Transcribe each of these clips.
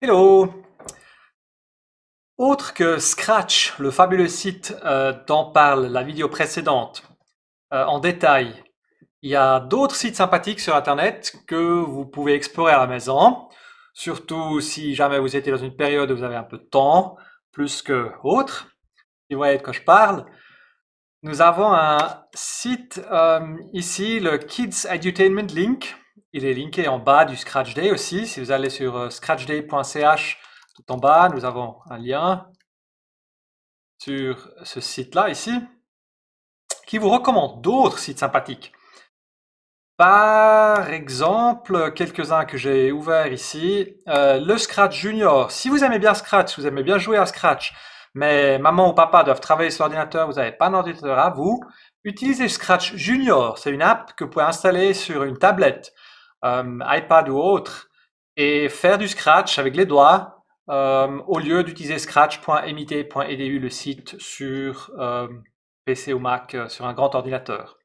Hello Autre que Scratch, le fabuleux site euh, dont parle la vidéo précédente euh, en détail, il y a d'autres sites sympathiques sur Internet que vous pouvez explorer à la maison, surtout si jamais vous étiez dans une période où vous avez un peu de temps, plus que autre. vous voyez de quoi je parle. Nous avons un site euh, ici, le Kids Edutainment Link, il est linké en bas du Scratch Day aussi. Si vous allez sur euh, scratchday.ch, tout en bas, nous avons un lien sur ce site-là ici qui vous recommande d'autres sites sympathiques. Par exemple, quelques-uns que j'ai ouverts ici. Euh, le Scratch Junior. Si vous aimez bien Scratch, si vous aimez bien jouer à Scratch, mais maman ou papa doivent travailler sur l'ordinateur, vous n'avez pas d'ordinateur à vous, utilisez Scratch Junior. C'est une app que vous pouvez installer sur une tablette. Euh, iPad ou autre, et faire du Scratch avec les doigts euh, au lieu d'utiliser scratch.mit.edu, le site sur euh, PC ou Mac, sur un grand ordinateur.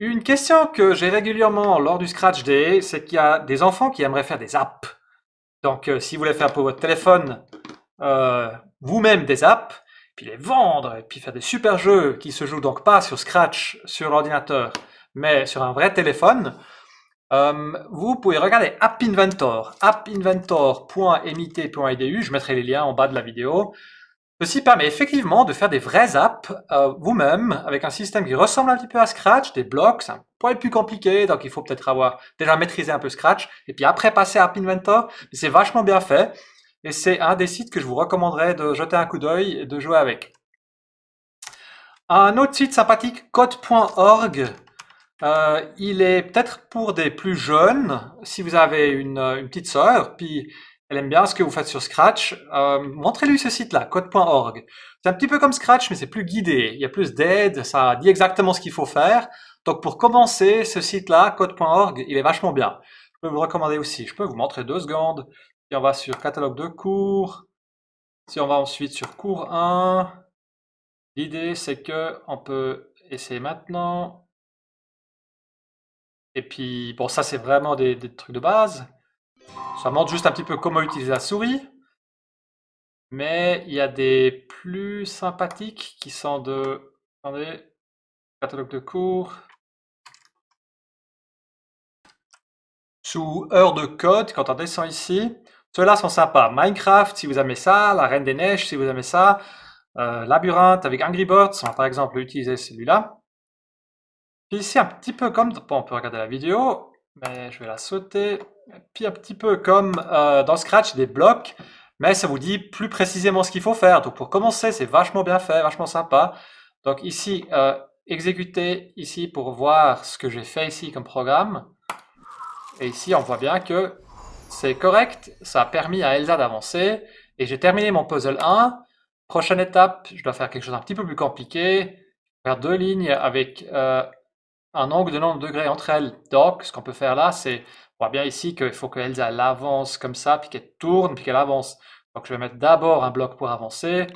Une question que j'ai régulièrement lors du Scratch Day, c'est qu'il y a des enfants qui aimeraient faire des apps. Donc, si vous voulez faire pour votre téléphone vous-même des apps, puis les vendre, et puis faire des super jeux qui se jouent donc pas sur Scratch, sur l'ordinateur, mais sur un vrai téléphone, euh, vous pouvez regarder App Inventor, appinventor.mit.edu, je mettrai les liens en bas de la vidéo. Ceci permet effectivement de faire des vraies apps euh, vous-même avec un système qui ressemble un petit peu à Scratch, des blocs, c'est un poil plus compliqué, donc il faut peut-être avoir déjà maîtrisé un peu Scratch et puis après passer à App Inventor, c'est vachement bien fait et c'est un des sites que je vous recommanderais de jeter un coup d'œil et de jouer avec. Un autre site sympathique, code.org, euh, il est peut-être pour des plus jeunes, si vous avez euh, une, petite sœur, puis elle aime bien ce que vous faites sur Scratch, euh, montrez-lui ce site-là, code.org. C'est un petit peu comme Scratch, mais c'est plus guidé, il y a plus d'aide, ça dit exactement ce qu'il faut faire. Donc pour commencer, ce site-là, code.org, il est vachement bien. Je peux vous recommander aussi, je peux vous montrer deux secondes. Si on va sur catalogue de cours, si on va ensuite sur cours 1, l'idée c'est que on peut essayer maintenant et puis, bon, ça, c'est vraiment des, trucs de base. Ça montre juste un petit peu comment utiliser la souris. Mais il y a des plus sympathiques qui sont de... Attendez, catalogue de cours. Sous heures de code, quand on descend ici, ceux-là sont sympas. Minecraft, si vous aimez ça, la Reine des Neiges, si vous aimez ça, euh, Labyrinthe avec Angry Birds, on va par exemple utiliser celui-là. Ici, un petit peu comme... on peut regarder la vidéo, mais je vais la sauter. Puis un petit peu comme euh, dans Scratch, des blocs, mais ça vous dit plus précisément ce qu'il faut faire. Donc pour commencer, c'est vachement bien fait, vachement sympa. Donc ici, euh, exécuter ici pour voir ce que j'ai fait ici comme programme. Et ici, on voit bien que c'est correct, ça a permis à Elsa d'avancer. Et j'ai terminé mon puzzle 1. Prochaine étape, je dois faire quelque chose un petit peu plus compliqué. Faire deux lignes avec... Euh, un angle de de degrés entre elles. Donc, ce qu'on peut faire là, c'est, on voit bien ici qu'il faut que avancent comme ça, puis qu'elle tourne, puis qu'elle avance. Donc, je vais mettre d'abord un bloc pour avancer,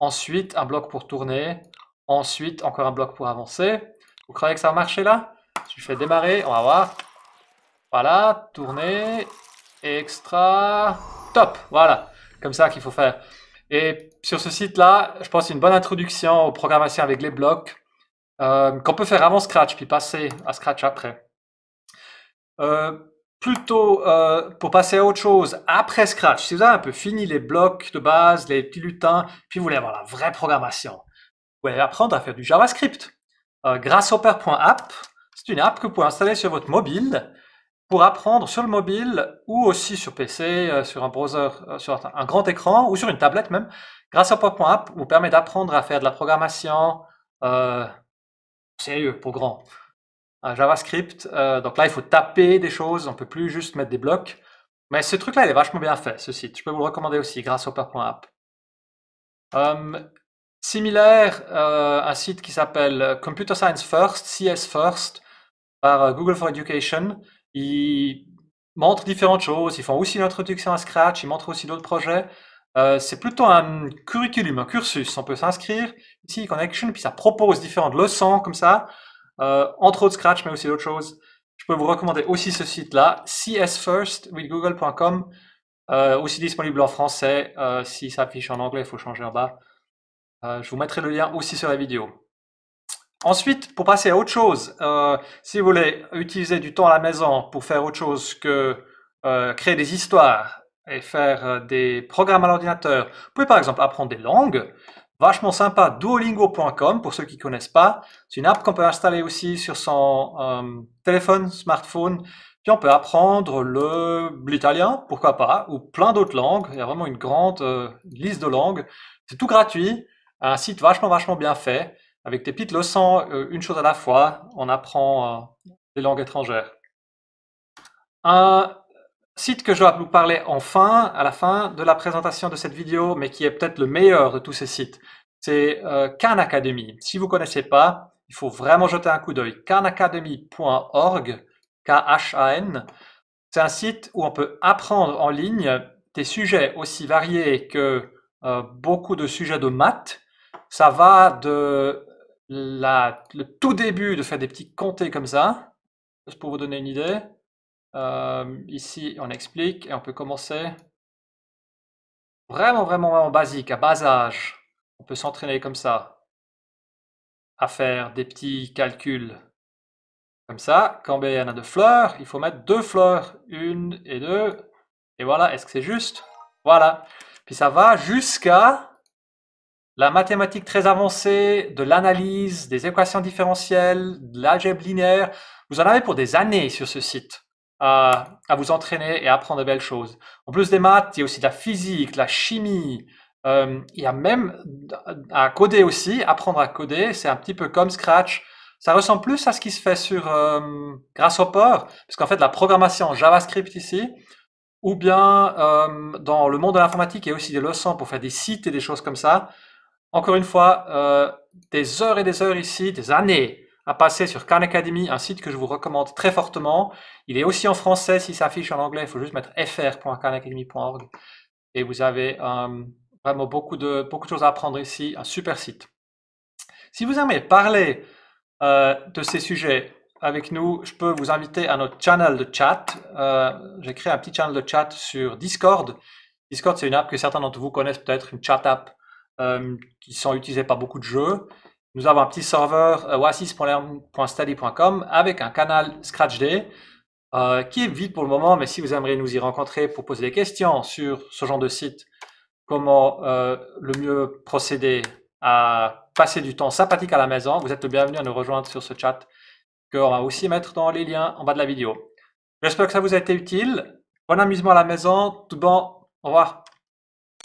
ensuite un bloc pour tourner, ensuite encore un bloc pour avancer. Vous croyez que ça va marcher là Je fais démarrer, on va voir. Voilà, tourner, extra, top, voilà. Comme ça qu'il faut faire. Et sur ce site-là, je pense une bonne introduction aux programmations avec les blocs euh, qu'on peut faire avant Scratch, puis passer à Scratch après. Euh, plutôt euh, pour passer à autre chose après Scratch, si vous avez un peu fini les blocs de base, les petits lutins, puis vous voulez avoir la vraie programmation, vous pouvez apprendre à faire du JavaScript. Euh, Grâce au pair.app, c'est une app que vous pouvez installer sur votre mobile pour apprendre sur le mobile ou aussi sur PC, euh, sur un browser, euh, sur un grand écran ou sur une tablette même. Grâce au Grasshopper.app vous permet d'apprendre à faire de la programmation, euh, sérieux, pour grand. Euh, JavaScript, euh, donc là, il faut taper des choses, on peut plus juste mettre des blocs. Mais ce truc-là, il est vachement bien fait, ce site. Je peux vous le recommander aussi grâce au Perp.app. App. Hum, similaire, euh, un site qui s'appelle Computer Science First, CS First, par Google for Education. Il montre différentes choses. Ils font aussi une introduction à Scratch, ils montrent aussi d'autres projets. Euh, c'est plutôt un curriculum, un cursus. On peut s'inscrire ici, Connection, puis ça propose différentes leçons comme ça, euh, entre autres Scratch, mais aussi d'autres choses. Je peux vous recommander aussi ce site-là, csfirstwithgoogle.com, euh, aussi disponible en français. si ça affiche en anglais, il faut changer en bas. je vous mettrai le lien aussi sur la vidéo. Ensuite, pour passer à autre chose, si vous voulez utiliser du temps à la maison pour faire autre chose que créer des histoires, et faire euh, des programmes à l'ordinateur. Vous pouvez par exemple apprendre des langues. Vachement sympa, duolingo.com pour ceux qui ne connaissent pas. C'est une app qu'on peut installer aussi sur son euh, téléphone, smartphone. Puis on peut apprendre l'italien, pourquoi pas, ou plein d'autres langues. Il y a vraiment une grande euh, liste de langues. C'est tout gratuit, un site vachement, vachement bien fait, avec des petites leçons, une chose à la fois. On apprend des langues étrangères. Un site que je dois vous parler enfin, à la fin de la présentation de cette vidéo, mais qui est peut-être le meilleur de tous ces sites, c'est euh, Khan Academy. Si vous ne connaissez pas, il faut vraiment jeter un coup d'œil. khanacademy.org, K-H-A-N. C'est un site où on peut apprendre en ligne des sujets aussi variés que euh, beaucoup de sujets de maths. Ça va de le tout début de faire des petits comptés comme ça, juste pour vous donner une idée, euh, ici, on explique et on peut commencer vraiment, vraiment, vraiment basique, à bas âge. On peut s'entraîner comme ça, à faire des petits calculs. Comme ça, quand il y en a deux fleurs, il faut mettre deux fleurs, une et deux. Et voilà, est-ce que c'est juste Voilà. Puis ça va jusqu'à la mathématique très avancée, de l'analyse, des équations différentielles, de l'algèbre linéaire. Vous en avez pour des années sur ce site à, vous entraîner et apprendre de belles choses. En plus des maths, il y a aussi de la physique, la chimie. Euh, il y a même à coder aussi, apprendre à coder, c'est un petit peu comme Scratch. Ça ressemble plus à ce qui se fait sur euh, Grasshopper, parce qu'en fait la programmation en JavaScript ici, ou bien euh, dans le monde de l'informatique, il y a aussi des leçons pour faire des sites et des choses comme ça. Encore une fois, euh, des heures et des heures ici, des années à passer sur Khan Academy, un site que je vous recommande très fortement. Il est aussi en français, si s'affiche en anglais, il faut juste mettre fr.khanacademy.org. Et vous avez euh, vraiment beaucoup de, beaucoup de choses à apprendre ici, un super site. Si vous aimez parler euh, de ces sujets avec nous, je peux vous inviter à notre channel de chat. Euh, j'ai créé un petit channel de chat sur Discord. Discord, c'est une app que certains d'entre vous connaissent peut-être, une chat app qui sont utilisées par beaucoup de jeux. Nous avons un petit serveur euh, avec un canal Scratchd euh, qui est vide pour le moment, mais si vous aimeriez nous y rencontrer pour poser des questions sur ce genre de site, comment euh, le mieux procéder à passer du temps sympathique à la maison, vous êtes le bienvenu à nous rejoindre sur ce chat qu'on va aussi mettre dans les liens en bas de la vidéo. J'espère que ça vous a été utile. Bon amusement à la maison. Tout bon. Au revoir.